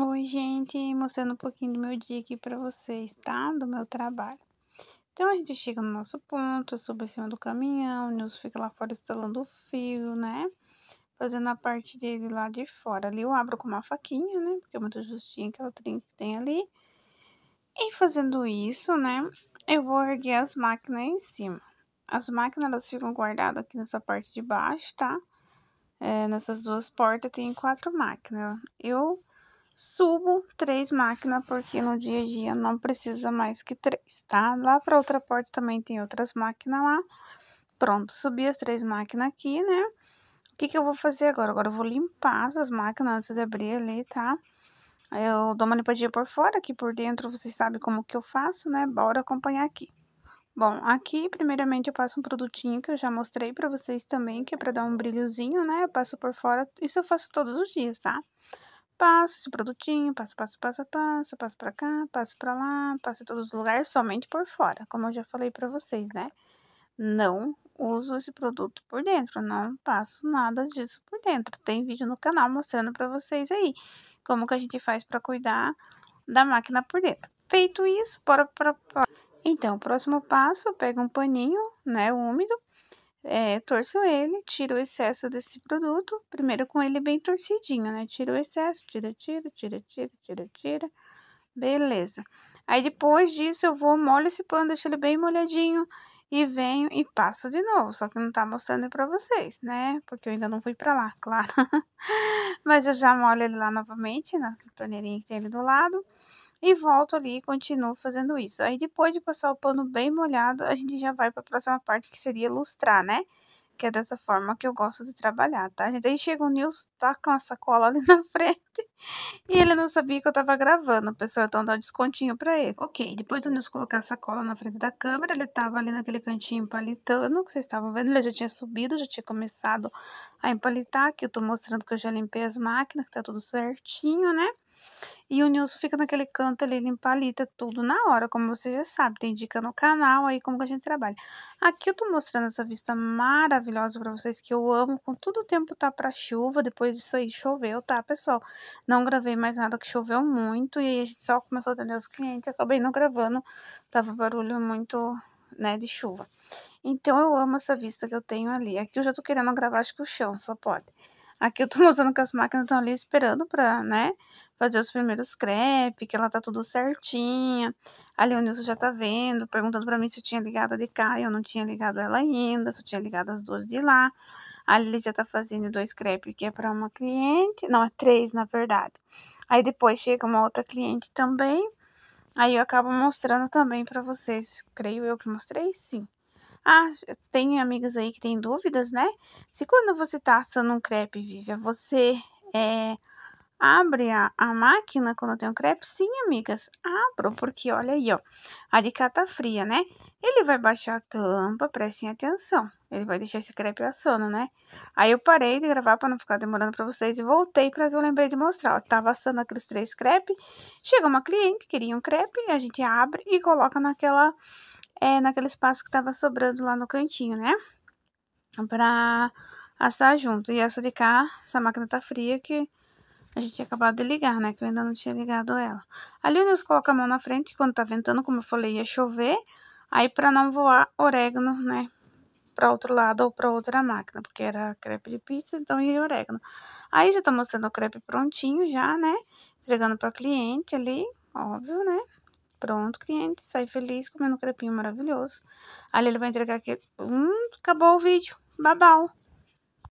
Oi, gente, mostrando um pouquinho do meu dia aqui pra vocês, tá? Do meu trabalho. Então, a gente chega no nosso ponto, eu em cima do caminhão, o Nilson fica lá fora instalando o fio, né? Fazendo a parte dele lá de fora. Ali eu abro com uma faquinha, né? Porque é muito justinho aquela trinca que tem ali. E fazendo isso, né? Eu vou erguer as máquinas em cima. As máquinas, elas ficam guardadas aqui nessa parte de baixo, tá? É, nessas duas portas tem quatro máquinas. Eu subo três máquinas, porque no dia a dia não precisa mais que três, tá? Lá para outra porta também tem outras máquinas lá. Pronto, subi as três máquinas aqui, né? O que que eu vou fazer agora? Agora eu vou limpar essas máquinas antes de abrir ali, tá? Eu dou uma limpadinha por fora, aqui por dentro vocês sabem como que eu faço, né? Bora acompanhar aqui. Bom, aqui primeiramente eu passo um produtinho que eu já mostrei pra vocês também, que é pra dar um brilhozinho, né? Eu passo por fora, isso eu faço todos os dias, tá? Tá? passa esse produtinho, passa, passa, passa, passa, passa pra cá, passa pra lá, passa em todos os lugares, somente por fora, como eu já falei pra vocês, né? Não uso esse produto por dentro, não passo nada disso por dentro. Tem vídeo no canal mostrando pra vocês aí como que a gente faz pra cuidar da máquina por dentro. Feito isso, bora pra... Então, o próximo passo, pega um paninho, né, úmido, é, torço ele, tiro o excesso desse produto, primeiro com ele bem torcidinho, né? Tiro o excesso, tira, tira, tira, tira, tira, tira, beleza. Aí depois disso eu vou, molho esse pano, deixo ele bem molhadinho e venho e passo de novo, só que não tá mostrando pra vocês, né? Porque eu ainda não fui pra lá, claro. Mas eu já molho ele lá novamente, na torneirinha que tem ali do lado e volto ali e continuo fazendo isso. Aí depois de passar o pano bem molhado, a gente já vai para a próxima parte que seria lustrar, né? Que é dessa forma que eu gosto de trabalhar, tá, gente? Aí chega o Nils, toca uma sacola ali na frente e ele não sabia que eu tava gravando, pessoal, então dá um descontinho pra ele. Ok, depois do Nils colocar a sacola na frente da câmera, ele tava ali naquele cantinho empalitando, que vocês estavam vendo, ele já tinha subido, já tinha começado a empalitar, que eu tô mostrando que eu já limpei as máquinas, que tá tudo certinho, né? E o Nilson fica naquele canto ali, limpa a lita tudo na hora, como você já sabe. Tem dica no canal aí como que a gente trabalha. Aqui eu tô mostrando essa vista maravilhosa pra vocês, que eu amo. Com tudo o tempo tá pra chuva, depois disso aí choveu, tá, pessoal? Não gravei mais nada, que choveu muito. E aí a gente só começou a atender os clientes, acabei não gravando. Tava barulho muito, né, de chuva. Então eu amo essa vista que eu tenho ali. Aqui eu já tô querendo gravar, acho que o chão só pode. Aqui eu tô mostrando que as máquinas estão ali esperando pra, né, fazer os primeiros crepes, que ela tá tudo certinha. Ali o Nilson já tá vendo, perguntando pra mim se eu tinha ligado a de cá, eu não tinha ligado ela ainda, se eu tinha ligado as duas de lá. Ali ele já tá fazendo dois crepes, que é pra uma cliente, não, é três, na verdade. Aí depois chega uma outra cliente também, aí eu acabo mostrando também pra vocês, creio eu que mostrei, sim. Ah, tem amigas aí que têm dúvidas, né? Se quando você tá assando um crepe, Vivian, você é, abre a, a, máquina quando tem um crepe? Sim, amigas, abro, porque olha aí, ó, a cata tá fria, né? Ele vai baixar a tampa, prestem atenção, ele vai deixar esse crepe assando, né? Aí eu parei de gravar para não ficar demorando para vocês e voltei para que eu lembrei de mostrar, ó, tava assando aqueles três crepes, chega uma cliente, queria um crepe, a gente abre e coloca naquela é, naquele espaço que tava sobrando lá no cantinho, né? Pra assar junto. E essa de cá, essa máquina tá fria que a gente tinha acabado de ligar, né? Que eu ainda não tinha ligado ela. Ali o Nils coloca a mão na frente quando tá ventando, como eu falei, ia chover. Aí pra não voar orégano, né? Pra outro lado ou pra outra máquina, porque era crepe de pizza, então ia orégano. Aí já tô tá mostrando o crepe prontinho já, né? Entregando pra cliente ali, óbvio, né? Pronto, cliente, sai feliz comendo um crepinho maravilhoso. Ali ele vai entregar aqui. Hum, acabou o vídeo. Babau.